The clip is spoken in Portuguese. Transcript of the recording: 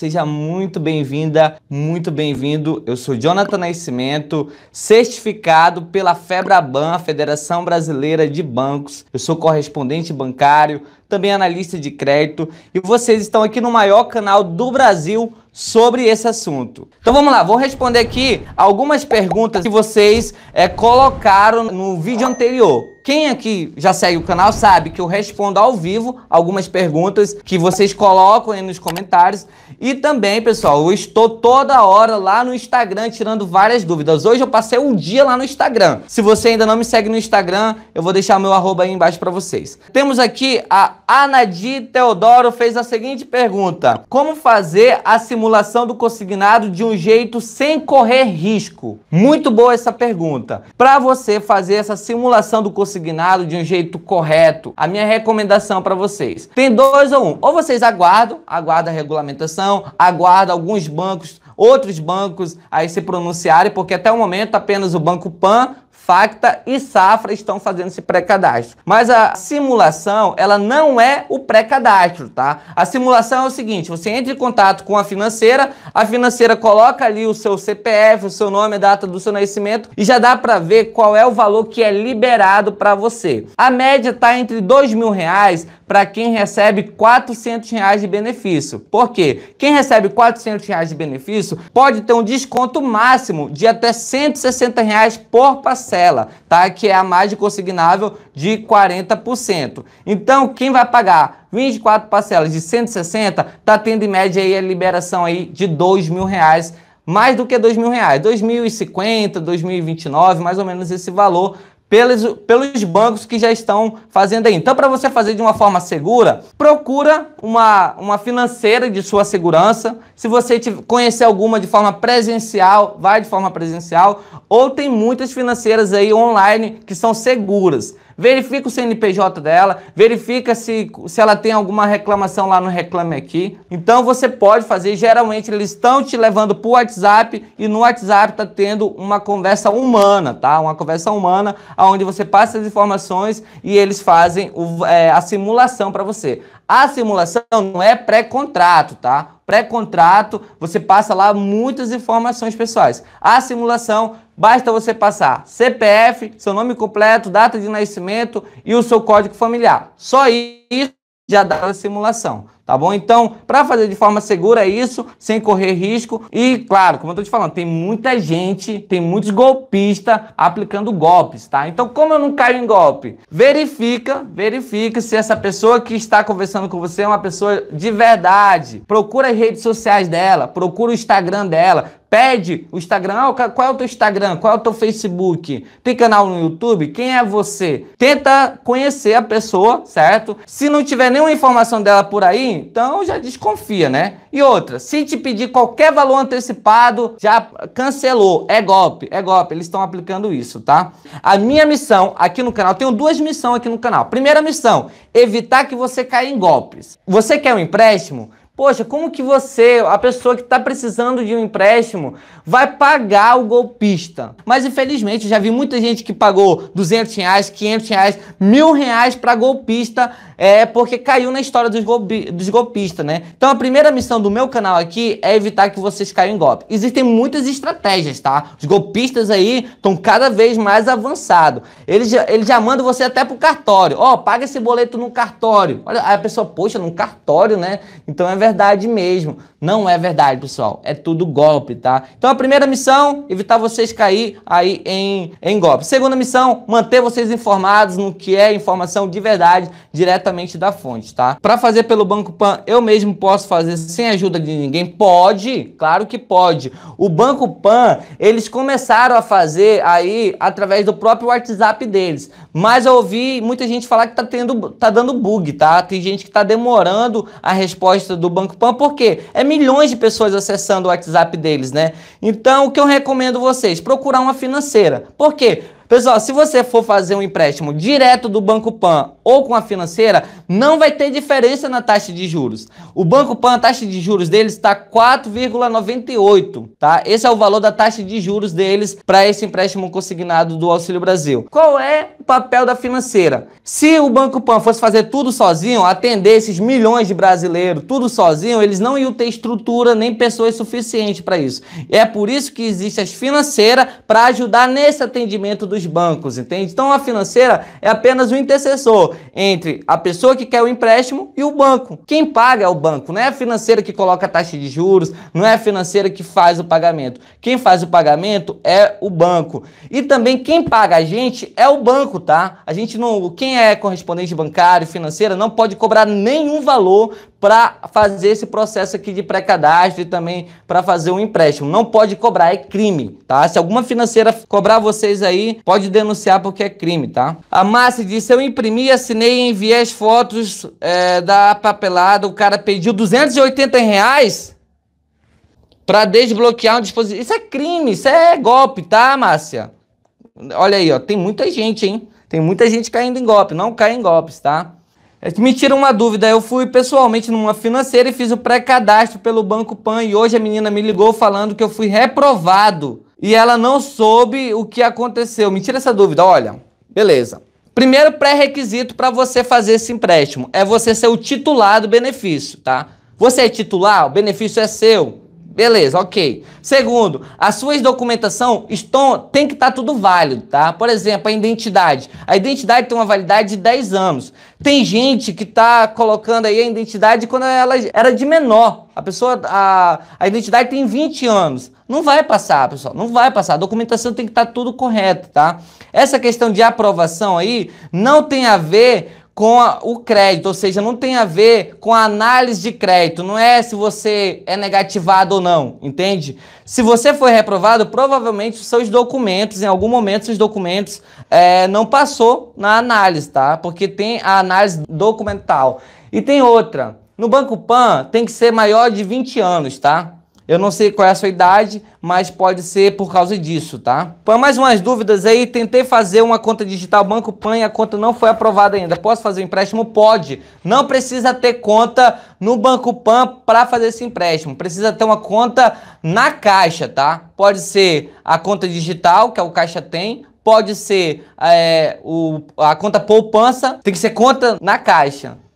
Seja muito bem-vinda, muito bem-vindo. Eu sou Jonathan Nascimento, certificado pela FEBRABAN, Federação Brasileira de Bancos. Eu sou correspondente bancário, também analista de crédito, e vocês estão aqui no maior canal do Brasil sobre esse assunto. Então vamos lá, vou responder aqui algumas perguntas que vocês é, colocaram no vídeo anterior. Quem aqui já segue o canal sabe que eu respondo ao vivo algumas perguntas que vocês colocam aí nos comentários. E também, pessoal, eu estou toda hora lá no Instagram tirando várias dúvidas. Hoje eu passei um dia lá no Instagram. Se você ainda não me segue no Instagram, eu vou deixar meu arroba aí embaixo para vocês. Temos aqui a Anadi Teodoro fez a seguinte pergunta: Como fazer a simulação do consignado de um jeito sem correr risco? Muito boa essa pergunta. Para você fazer essa simulação do consignado consignado de um jeito correto. A minha recomendação para vocês, tem dois ou um, ou vocês aguardam, aguardam a regulamentação, aguardam alguns bancos, outros bancos aí se pronunciarem, porque até o momento apenas o Banco Pan Facta e Safra estão fazendo esse pré-cadastro. Mas a simulação, ela não é o pré-cadastro, tá? A simulação é o seguinte, você entra em contato com a financeira, a financeira coloca ali o seu CPF, o seu nome, a data do seu nascimento e já dá para ver qual é o valor que é liberado para você. A média tá entre dois mil reais para quem recebe 400 reais de benefício. Por quê? Quem recebe 400 reais de benefício pode ter um desconto máximo de até 160 reais por parcela, tá? Que é a margem consignável de 40%. Então, quem vai pagar 24 parcelas de 160, tá tendo em média aí a liberação aí de 2 mil reais mais do que R$ 2.000, reais, 2050, 2029, mais ou menos esse valor pelos, pelos bancos que já estão fazendo aí. Então, para você fazer de uma forma segura, procura uma, uma financeira de sua segurança. Se você conhecer alguma de forma presencial, vai de forma presencial. Ou tem muitas financeiras aí online que são seguras. Verifica o CNPJ dela, verifica se, se ela tem alguma reclamação lá no Reclame Aqui. Então você pode fazer, geralmente eles estão te levando para o WhatsApp e no WhatsApp está tendo uma conversa humana, tá? Uma conversa humana onde você passa as informações e eles fazem o, é, a simulação para você. A simulação não é pré-contrato, tá? Pré-contrato, você passa lá muitas informações pessoais. A simulação, basta você passar CPF, seu nome completo, data de nascimento e o seu código familiar. Só isso já dá a simulação tá bom? Então, para fazer de forma segura é isso, sem correr risco e, claro, como eu tô te falando, tem muita gente, tem muitos golpistas aplicando golpes, tá? Então, como eu não caio em golpe? Verifica, verifica se essa pessoa que está conversando com você é uma pessoa de verdade. Procura as redes sociais dela, procura o Instagram dela, pede o Instagram, ah, qual é o teu Instagram, qual é o teu Facebook, tem canal no YouTube, quem é você? Tenta conhecer a pessoa, certo? Se não tiver nenhuma informação dela por aí, então já desconfia, né? E outra, se te pedir qualquer valor antecipado, já cancelou. É golpe, é golpe. Eles estão aplicando isso, tá? A minha missão aqui no canal, tenho duas missões aqui no canal. Primeira missão, evitar que você caia em golpes. Você quer um empréstimo? Poxa, como que você, a pessoa que está precisando de um empréstimo, vai pagar o golpista? Mas infelizmente já vi muita gente que pagou 200 reais, 500 reais, mil reais para golpista é porque caiu na história dos, golpi, dos golpistas, né? Então a primeira missão do meu canal aqui é evitar que vocês caiam em golpe. Existem muitas estratégias, tá? Os golpistas aí estão cada vez mais avançados. Eles, já mandam você até pro cartório. Ó, oh, paga esse boleto no cartório. Olha, a pessoa, poxa, no cartório, né? Então é verdade mesmo. Não é verdade, pessoal. É tudo golpe, tá? Então a primeira missão, evitar vocês cair aí em, em golpe. Segunda missão, manter vocês informados no que é informação de verdade diretamente da fonte, tá? Para fazer pelo Banco Pan, eu mesmo posso fazer sem ajuda de ninguém? Pode, claro que pode. O Banco Pan, eles começaram a fazer aí através do próprio WhatsApp deles. Mas eu ouvi muita gente falar que tá, tendo, tá dando bug, tá? Tem gente que tá demorando a resposta do Banco Pan, porque é milhões de pessoas acessando o WhatsApp deles, né? Então, o que eu recomendo vocês? Procurar uma financeira. Por quê? Pessoal, se você for fazer um empréstimo direto do Banco Pan ou com a financeira, não vai ter diferença na taxa de juros. O Banco Pan, a taxa de juros deles está 4,98, tá? Esse é o valor da taxa de juros deles para esse empréstimo consignado do Auxílio Brasil. Qual é o papel da financeira? Se o Banco Pan fosse fazer tudo sozinho, atender esses milhões de brasileiros tudo sozinho, eles não iam ter estrutura nem pessoas suficientes para isso. É por isso que existe as financeiras para ajudar nesse atendimento dos dos bancos, entende? Então a financeira é apenas o um intercessor entre a pessoa que quer o empréstimo e o banco. Quem paga é o banco, não é a financeira que coloca a taxa de juros, não é a financeira que faz o pagamento. Quem faz o pagamento é o banco. E também quem paga a gente é o banco, tá? A gente não, quem é correspondente bancário, financeira, não pode cobrar nenhum valor para fazer esse processo aqui de pré-cadastro e também para fazer um empréstimo. Não pode cobrar, é crime, tá? Se alguma financeira cobrar vocês aí, pode denunciar porque é crime, tá? A Márcia disse, eu imprimi, assinei e enviei as fotos é, da papelada, o cara pediu 280 reais para desbloquear um dispositivo. Isso é crime, isso é golpe, tá, Márcia? Olha aí, ó, tem muita gente, hein? Tem muita gente caindo em golpe, não cai em golpes, tá? É me tira uma dúvida, eu fui pessoalmente numa financeira e fiz o pré-cadastro pelo Banco Pan e hoje a menina me ligou falando que eu fui reprovado e ela não soube o que aconteceu. Me tira essa dúvida, olha. Beleza. Primeiro pré-requisito para você fazer esse empréstimo é você ser o titular do benefício, tá? Você é titular, o benefício é seu. Beleza, ok. Segundo, as suas documentação estão, tem que estar tá tudo válido, tá? Por exemplo, a identidade. A identidade tem uma validade de 10 anos. Tem gente que está colocando aí a identidade quando ela era de menor. A pessoa, a, a identidade tem 20 anos. Não vai passar, pessoal, não vai passar. A documentação tem que estar tá tudo correto, tá? Essa questão de aprovação aí não tem a ver com a, o crédito, ou seja, não tem a ver com a análise de crédito, não é se você é negativado ou não, entende? Se você foi reprovado, provavelmente os seus documentos, em algum momento, seus documentos é, não passou na análise, tá? Porque tem a análise documental. E tem outra, no Banco Pan tem que ser maior de 20 anos, tá? Eu não sei qual é a sua idade, mas pode ser por causa disso, tá? Para mais umas dúvidas aí, tentei fazer uma conta digital Banco Pan e a conta não foi aprovada ainda. Posso fazer um empréstimo? Pode. Não precisa ter conta no Banco Pan para fazer esse empréstimo. Precisa ter uma conta na Caixa, tá? Pode ser a conta digital, que é o Caixa tem, pode ser é, o, a conta poupança, tem que ser conta na Caixa.